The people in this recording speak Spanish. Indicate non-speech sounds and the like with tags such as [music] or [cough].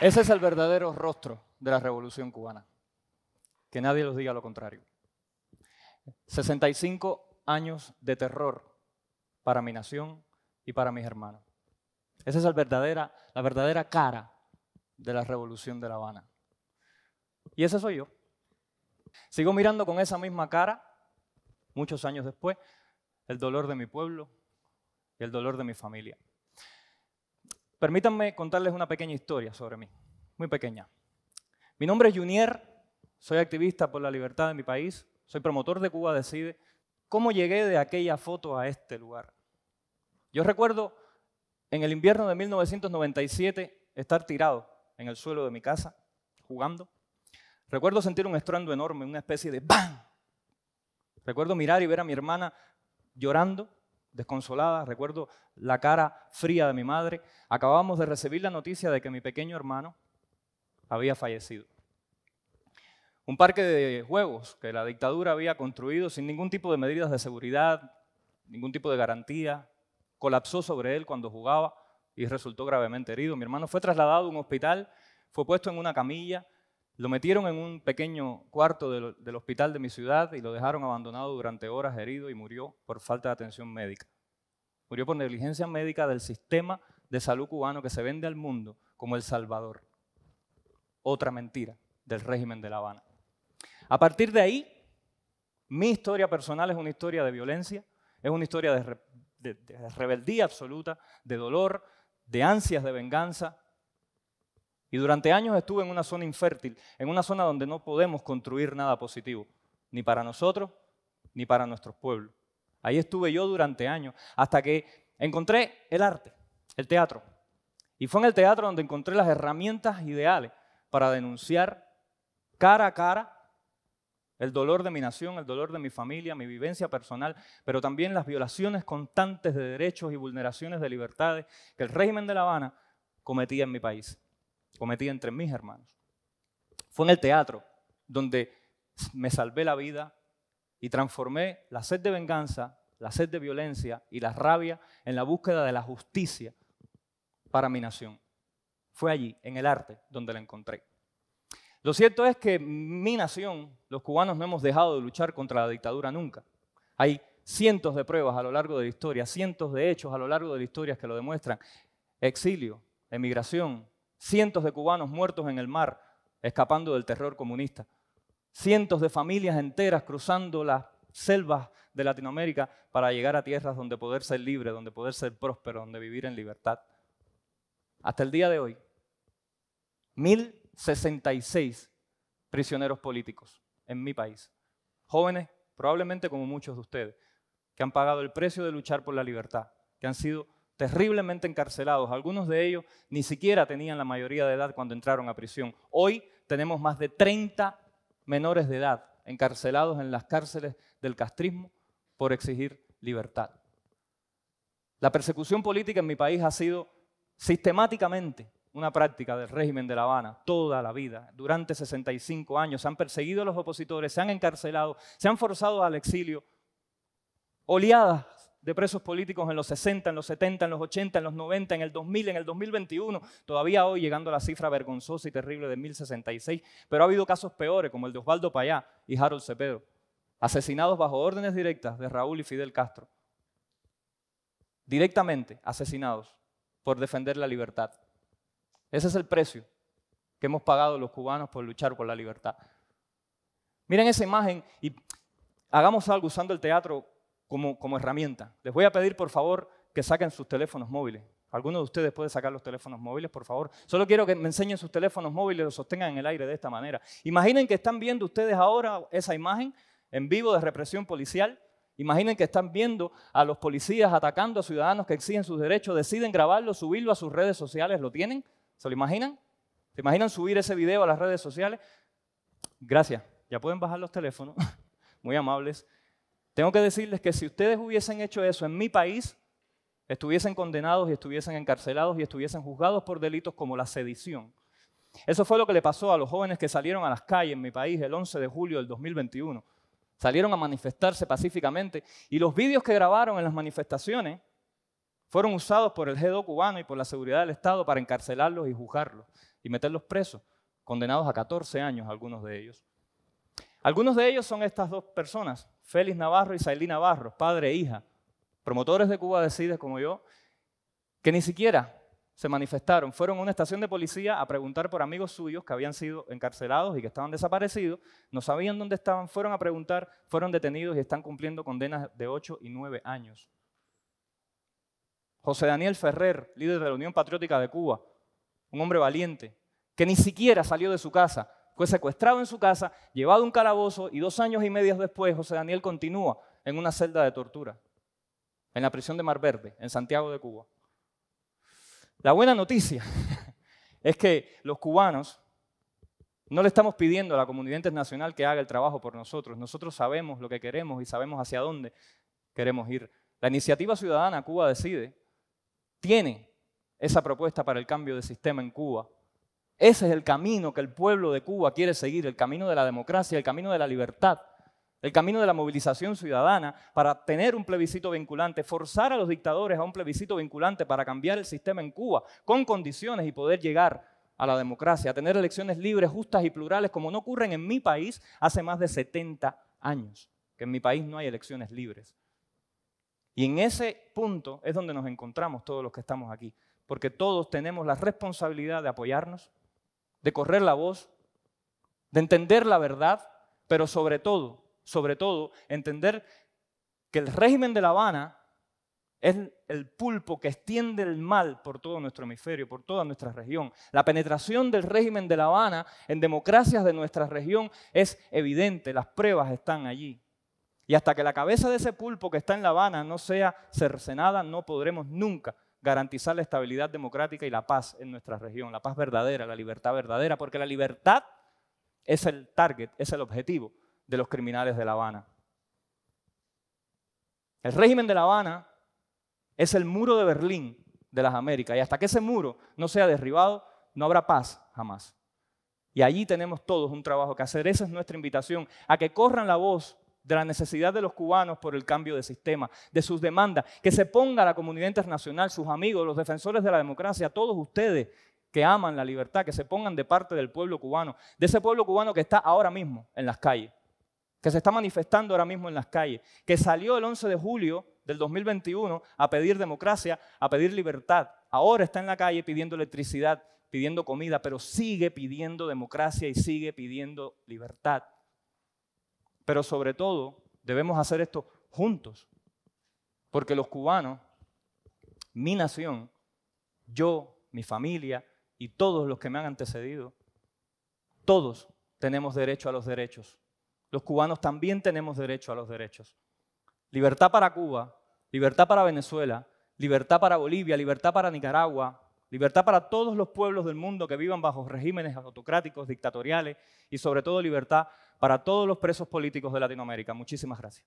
Ese es el verdadero rostro de la revolución cubana. Que nadie los diga lo contrario. 65 años de terror para mi nación y para mis hermanos. Esa es verdadera, la verdadera cara de la revolución de La Habana. Y ese soy yo. Sigo mirando con esa misma cara, muchos años después, el dolor de mi pueblo y el dolor de mi familia. Permítanme contarles una pequeña historia sobre mí, muy pequeña. Mi nombre es Junier, soy activista por la libertad de mi país, soy promotor de Cuba Decide. ¿Cómo llegué de aquella foto a este lugar? Yo recuerdo en el invierno de 1997 estar tirado en el suelo de mi casa, jugando. Recuerdo sentir un estruendo enorme, una especie de ¡bam! Recuerdo mirar y ver a mi hermana llorando desconsolada, recuerdo la cara fría de mi madre, acabamos de recibir la noticia de que mi pequeño hermano había fallecido. Un parque de juegos que la dictadura había construido sin ningún tipo de medidas de seguridad, ningún tipo de garantía, colapsó sobre él cuando jugaba y resultó gravemente herido. Mi hermano fue trasladado a un hospital, fue puesto en una camilla, lo metieron en un pequeño cuarto del, hospital de mi ciudad y lo dejaron abandonado durante horas herido y murió por falta de atención médica. Murió por negligencia médica del sistema de salud cubano que se vende al mundo como El Salvador. Otra mentira del régimen de La Habana. A partir de ahí, mi historia personal es una historia de violencia, es una historia de rebeldía absoluta, de dolor, de ansias de venganza, y durante años estuve en una zona infértil, en una zona donde no podemos construir nada positivo, ni para nosotros, ni para nuestros pueblos. Ahí estuve yo durante años, hasta que encontré el arte, el teatro. Y fue en el teatro donde encontré las herramientas ideales para denunciar cara a cara el dolor de mi nación, el dolor de mi familia, mi vivencia personal, pero también las violaciones constantes de derechos y vulneraciones de libertades que el régimen de La Habana cometía en mi país cometida entre mis hermanos. Fue en el teatro donde me salvé la vida y transformé la sed de venganza, la sed de violencia y la rabia en la búsqueda de la justicia para mi nación. Fue allí, en el arte, donde la encontré. Lo cierto es que mi nación, los cubanos, no hemos dejado de luchar contra la dictadura nunca. Hay cientos de pruebas a lo largo de la historia, cientos de hechos a lo largo de la historia que lo demuestran. Exilio, emigración, cientos de cubanos muertos en el mar, escapando del terror comunista, cientos de familias enteras cruzando las selvas de Latinoamérica para llegar a tierras donde poder ser libre, donde poder ser próspero, donde vivir en libertad. Hasta el día de hoy, 1066 prisioneros políticos en mi país, jóvenes probablemente como muchos de ustedes, que han pagado el precio de luchar por la libertad, que han sido terriblemente encarcelados. Algunos de ellos ni siquiera tenían la mayoría de edad cuando entraron a prisión. Hoy tenemos más de 30 menores de edad encarcelados en las cárceles del castrismo por exigir libertad. La persecución política en mi país ha sido sistemáticamente una práctica del régimen de La Habana toda la vida. Durante 65 años se han perseguido a los opositores, se han encarcelado, se han forzado al exilio. Oleadas de presos políticos en los 60, en los 70, en los 80, en los 90, en el 2000, en el 2021, todavía hoy llegando a la cifra vergonzosa y terrible de 1066, pero ha habido casos peores como el de Osvaldo Payá y Harold Cepedo, asesinados bajo órdenes directas de Raúl y Fidel Castro, directamente asesinados por defender la libertad. Ese es el precio que hemos pagado los cubanos por luchar por la libertad. Miren esa imagen y hagamos algo usando el teatro como, herramienta. Les voy a pedir, por favor, que saquen sus teléfonos móviles. ¿Alguno de ustedes puede sacar los teléfonos móviles, por favor? Solo quiero que me enseñen sus teléfonos móviles y los sostengan en el aire de esta manera. Imaginen que están viendo ustedes ahora esa imagen en vivo de represión policial. Imaginen que están viendo a los policías atacando a ciudadanos que exigen sus derechos, deciden grabarlo, subirlo a sus redes sociales. ¿Lo tienen? ¿Se lo imaginan? ¿Se imaginan subir ese video a las redes sociales? Gracias. Ya pueden bajar los teléfonos. [laughs] Muy amables. Tengo que decirles que si ustedes hubiesen hecho eso en mi país, estuviesen condenados y estuviesen encarcelados y estuviesen juzgados por delitos como la sedición. Eso fue lo que le pasó a los jóvenes que salieron a las calles en mi país el 11 de julio del 2021. Salieron a manifestarse pacíficamente y los vídeos que grabaron en las manifestaciones fueron usados por el GEDO cubano y por la seguridad del Estado para encarcelarlos y juzgarlos y meterlos presos, condenados a 14 años algunos de ellos. Algunos de ellos son estas dos personas, Félix Navarro y Sailí Navarro, padre e hija, promotores de Cuba Decides como yo, que ni siquiera se manifestaron, fueron a una estación de policía a preguntar por amigos suyos que habían sido encarcelados y que estaban desaparecidos, no sabían dónde estaban, fueron a preguntar, fueron detenidos y están cumpliendo condenas de 8 y 9 años. José Daniel Ferrer, líder de la Unión Patriótica de Cuba, un hombre valiente, que ni siquiera salió de su casa, fue secuestrado en su casa, llevado a un calabozo y dos años y medio después José Daniel continúa en una celda de tortura, en la prisión de Mar Verde, en Santiago de Cuba. La buena noticia [laughs] es que los cubanos no le estamos pidiendo a la comunidad internacional que haga el trabajo por nosotros. Nosotros sabemos lo que queremos y sabemos hacia dónde queremos ir. La iniciativa ciudadana Cuba Decide tiene esa propuesta para el cambio de sistema en Cuba ese es el camino que el pueblo de Cuba quiere seguir, el camino de la democracia, el camino de la libertad, el camino de la movilización ciudadana para tener un plebiscito vinculante, forzar a los dictadores a un plebiscito vinculante para cambiar el sistema en Cuba con condiciones y poder llegar a la democracia, a tener elecciones libres, justas y plurales, como no ocurren en mi país hace más de 70 años, que en mi país no hay elecciones libres. Y en ese punto es donde nos encontramos todos los que estamos aquí, porque todos tenemos la responsabilidad de apoyarnos, de correr la voz, de entender la verdad, pero sobre todo, sobre todo, entender que el régimen de La Habana es el pulpo que extiende el mal por todo nuestro hemisferio, por toda nuestra región. La penetración del régimen de La Habana en democracias de nuestra región es evidente, las pruebas están allí. Y hasta que la cabeza de ese pulpo que está en La Habana no sea cercenada, no podremos nunca garantizar la estabilidad democrática y la paz en nuestra región, la paz verdadera, la libertad verdadera, porque la libertad es el target, es el objetivo de los criminales de La Habana. El régimen de La Habana es el muro de Berlín de las Américas y hasta que ese muro no sea derribado, no habrá paz jamás. Y allí tenemos todos un trabajo que hacer. Esa es nuestra invitación, a que corran la voz de la necesidad de los cubanos por el cambio de sistema, de sus demandas, que se ponga la comunidad internacional, sus amigos, los defensores de la democracia, todos ustedes que aman la libertad, que se pongan de parte del pueblo cubano, de ese pueblo cubano que está ahora mismo en las calles, que se está manifestando ahora mismo en las calles, que salió el 11 de julio del 2021 a pedir democracia, a pedir libertad, ahora está en la calle pidiendo electricidad, pidiendo comida, pero sigue pidiendo democracia y sigue pidiendo libertad. Pero sobre todo, debemos hacer esto juntos. Porque los cubanos, mi nación, yo, mi familia y todos los que me han antecedido, todos tenemos derecho a los derechos. Los cubanos también tenemos derecho a los derechos. Libertad para Cuba, libertad para Venezuela, libertad para Bolivia, libertad para Nicaragua, libertad para todos los pueblos del mundo que vivan bajo regímenes autocráticos, dictatoriales y sobre todo libertad para todos los presos políticos de Latinoamérica. Muchísimas gracias.